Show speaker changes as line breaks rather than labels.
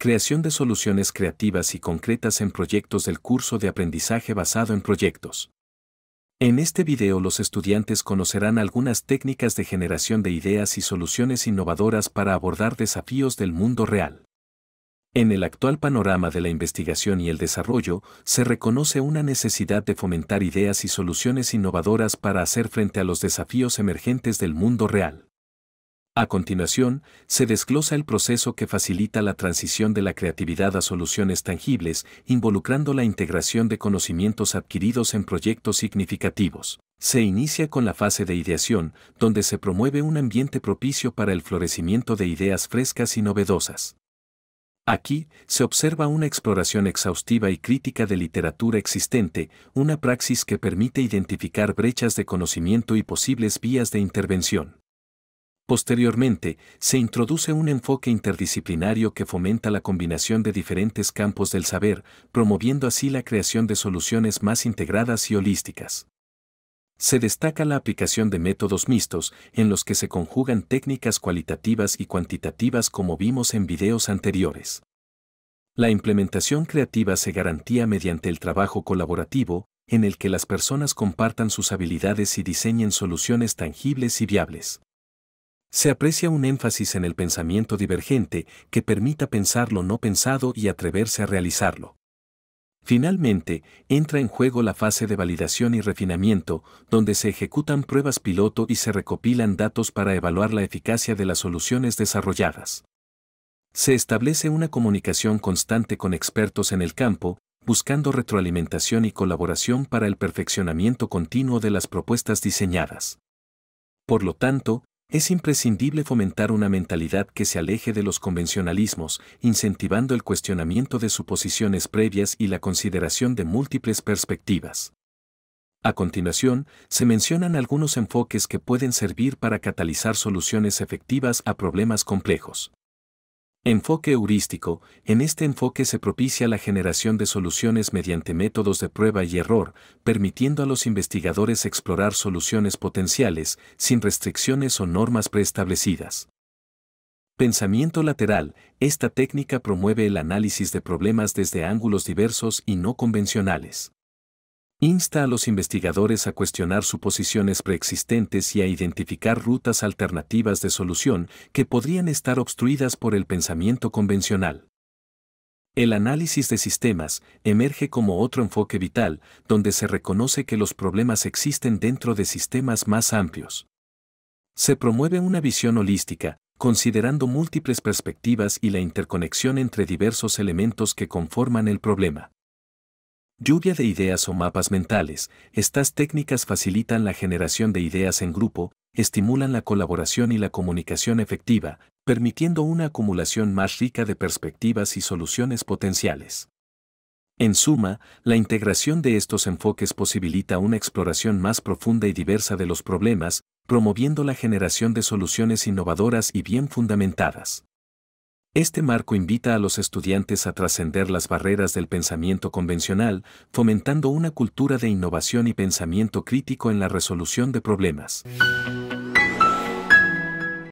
Creación de soluciones creativas y concretas en proyectos del curso de aprendizaje basado en proyectos. En este video los estudiantes conocerán algunas técnicas de generación de ideas y soluciones innovadoras para abordar desafíos del mundo real. En el actual panorama de la investigación y el desarrollo, se reconoce una necesidad de fomentar ideas y soluciones innovadoras para hacer frente a los desafíos emergentes del mundo real. A continuación, se desglosa el proceso que facilita la transición de la creatividad a soluciones tangibles, involucrando la integración de conocimientos adquiridos en proyectos significativos. Se inicia con la fase de ideación, donde se promueve un ambiente propicio para el florecimiento de ideas frescas y novedosas. Aquí se observa una exploración exhaustiva y crítica de literatura existente, una praxis que permite identificar brechas de conocimiento y posibles vías de intervención. Posteriormente, se introduce un enfoque interdisciplinario que fomenta la combinación de diferentes campos del saber, promoviendo así la creación de soluciones más integradas y holísticas. Se destaca la aplicación de métodos mixtos, en los que se conjugan técnicas cualitativas y cuantitativas como vimos en videos anteriores. La implementación creativa se garantía mediante el trabajo colaborativo, en el que las personas compartan sus habilidades y diseñen soluciones tangibles y viables. Se aprecia un énfasis en el pensamiento divergente que permita pensar lo no pensado y atreverse a realizarlo. Finalmente, entra en juego la fase de validación y refinamiento, donde se ejecutan pruebas piloto y se recopilan datos para evaluar la eficacia de las soluciones desarrolladas. Se establece una comunicación constante con expertos en el campo, buscando retroalimentación y colaboración para el perfeccionamiento continuo de las propuestas diseñadas. Por lo tanto, es imprescindible fomentar una mentalidad que se aleje de los convencionalismos, incentivando el cuestionamiento de suposiciones previas y la consideración de múltiples perspectivas. A continuación, se mencionan algunos enfoques que pueden servir para catalizar soluciones efectivas a problemas complejos. Enfoque heurístico. En este enfoque se propicia la generación de soluciones mediante métodos de prueba y error, permitiendo a los investigadores explorar soluciones potenciales sin restricciones o normas preestablecidas. Pensamiento lateral. Esta técnica promueve el análisis de problemas desde ángulos diversos y no convencionales. Insta a los investigadores a cuestionar suposiciones preexistentes y a identificar rutas alternativas de solución que podrían estar obstruidas por el pensamiento convencional. El análisis de sistemas emerge como otro enfoque vital, donde se reconoce que los problemas existen dentro de sistemas más amplios. Se promueve una visión holística, considerando múltiples perspectivas y la interconexión entre diversos elementos que conforman el problema. Lluvia de ideas o mapas mentales. Estas técnicas facilitan la generación de ideas en grupo, estimulan la colaboración y la comunicación efectiva, permitiendo una acumulación más rica de perspectivas y soluciones potenciales. En suma, la integración de estos enfoques posibilita una exploración más profunda y diversa de los problemas, promoviendo la generación de soluciones innovadoras y bien fundamentadas. Este marco invita a los estudiantes a trascender las barreras del pensamiento convencional, fomentando una cultura de innovación y pensamiento crítico en la resolución de problemas.